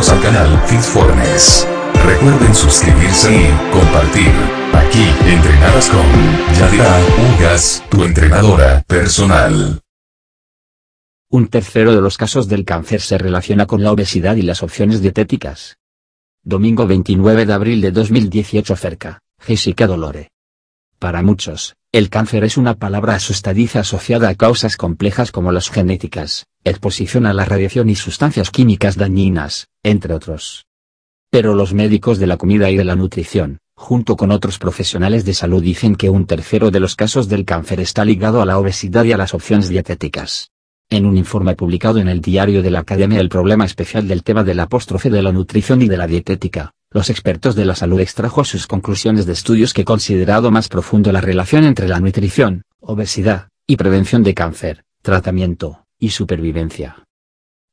al canal FitFormes. Recuerden suscribirse y compartir. Aquí, entrenadas con Yadira Ugas, tu entrenadora personal. Un tercero de los casos del cáncer se relaciona con la obesidad y las opciones dietéticas. Domingo 29 de abril de 2018 cerca, Jessica Dolore para muchos, el cáncer es una palabra asustadiza asociada a causas complejas como las genéticas, exposición a la radiación y sustancias químicas dañinas, entre otros. Pero los médicos de la comida y de la nutrición, junto con otros profesionales de salud dicen que un tercero de los casos del cáncer está ligado a la obesidad y a las opciones dietéticas. En un informe publicado en el diario de la Academia El problema especial del tema del apóstrofe de la nutrición y de la dietética, los expertos de la salud extrajo sus conclusiones de estudios que considerado más profundo la relación entre la nutrición, obesidad, y prevención de cáncer, tratamiento, y supervivencia.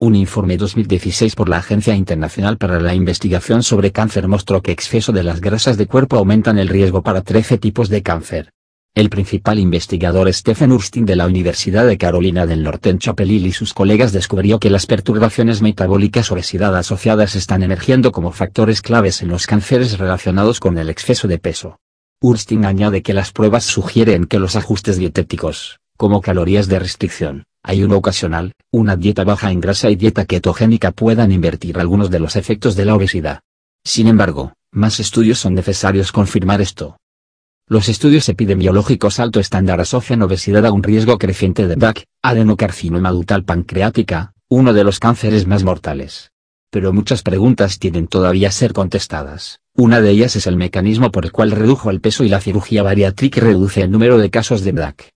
Un informe 2016 por la Agencia Internacional para la Investigación sobre Cáncer mostró que exceso de las grasas de cuerpo aumentan el riesgo para 13 tipos de cáncer, el principal investigador Stephen Urstein de la Universidad de Carolina del Norte en Chapel Hill y sus colegas descubrió que las perturbaciones metabólicas obesidad asociadas están emergiendo como factores claves en los cánceres relacionados con el exceso de peso. Urstein añade que las pruebas sugieren que los ajustes dietéticos, como calorías de restricción, ayuno ocasional, una dieta baja en grasa y dieta ketogénica puedan invertir algunos de los efectos de la obesidad. Sin embargo, más estudios son necesarios confirmar esto. Los estudios epidemiológicos alto estándar asocian obesidad a un riesgo creciente de DAC, adenocarcinoma ductal pancreática, uno de los cánceres más mortales. Pero muchas preguntas tienen todavía ser contestadas. Una de ellas es el mecanismo por el cual redujo el peso y la cirugía bariátrica reduce el número de casos de DAC.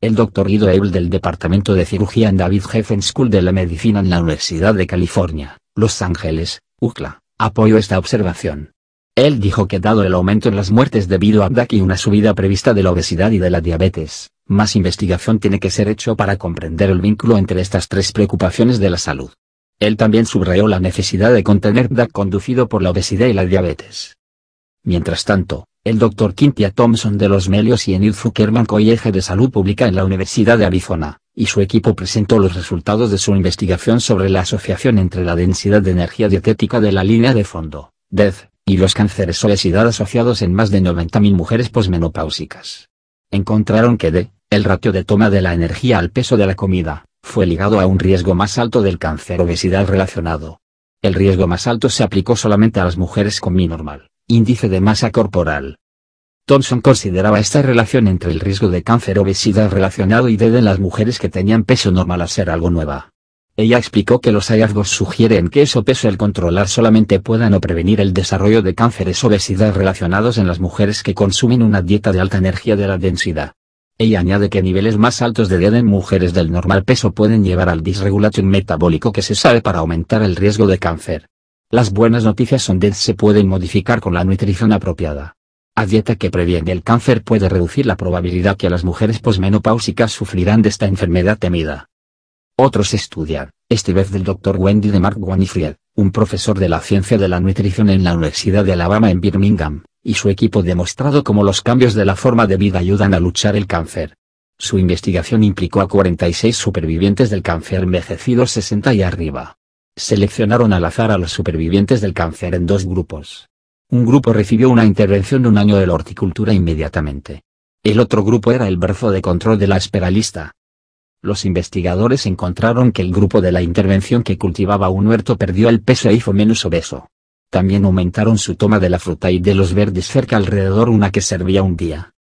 El doctor Guido Eul del Departamento de Cirugía en David Geffen School de la Medicina en la Universidad de California, Los Ángeles, UCLA, apoyó esta observación. Él dijo que dado el aumento en las muertes debido a DAC y una subida prevista de la obesidad y de la diabetes, más investigación tiene que ser hecho para comprender el vínculo entre estas tres preocupaciones de la salud. Él también subrayó la necesidad de contener DAC conducido por la obesidad y la diabetes. Mientras tanto, el doctor Quintia Thompson de los Melios y Enid Zuckerman College de Salud Pública en la Universidad de Arizona, y su equipo presentó los resultados de su investigación sobre la asociación entre la densidad de energía dietética de la línea de fondo, DEF, y los cánceres obesidad asociados en más de 90.000 mujeres posmenopáusicas. Encontraron que D, el ratio de toma de la energía al peso de la comida, fue ligado a un riesgo más alto del cáncer obesidad relacionado. El riesgo más alto se aplicó solamente a las mujeres con mi normal, índice de masa corporal. Thompson consideraba esta relación entre el riesgo de cáncer obesidad relacionado y D en las mujeres que tenían peso normal a ser algo nueva. Ella explicó que los hallazgos sugieren que eso peso al controlar solamente pueda no prevenir el desarrollo de cánceres obesidad relacionados en las mujeres que consumen una dieta de alta energía de la densidad. Ella añade que niveles más altos de DED en mujeres del normal peso pueden llevar al dysregulation metabólico que se sabe para aumentar el riesgo de cáncer. Las buenas noticias son que se pueden modificar con la nutrición apropiada. A dieta que previene el cáncer puede reducir la probabilidad que las mujeres posmenopáusicas sufrirán de esta enfermedad temida. Otros estudian, este vez del Dr. Wendy de Mark Winifred, un profesor de la ciencia de la nutrición en la Universidad de Alabama en Birmingham, y su equipo demostrado cómo los cambios de la forma de vida ayudan a luchar el cáncer. Su investigación implicó a 46 supervivientes del cáncer envejecidos 60 y arriba. Seleccionaron al azar a los supervivientes del cáncer en dos grupos. Un grupo recibió una intervención de un año de la horticultura inmediatamente. El otro grupo era el brazo de control de la esperalista, los investigadores encontraron que el grupo de la intervención que cultivaba un huerto perdió el peso y fue menos obeso. También aumentaron su toma de la fruta y de los verdes cerca alrededor una que servía un día.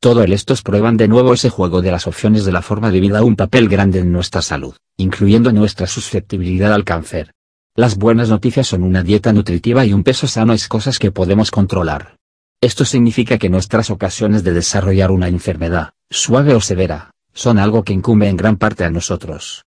Todo el estos prueban de nuevo ese juego de las opciones de la forma de vida un papel grande en nuestra salud, incluyendo nuestra susceptibilidad al cáncer. Las buenas noticias son una dieta nutritiva y un peso sano es cosas que podemos controlar. Esto significa que nuestras ocasiones de desarrollar una enfermedad, suave o severa, son algo que incumbe en gran parte a nosotros.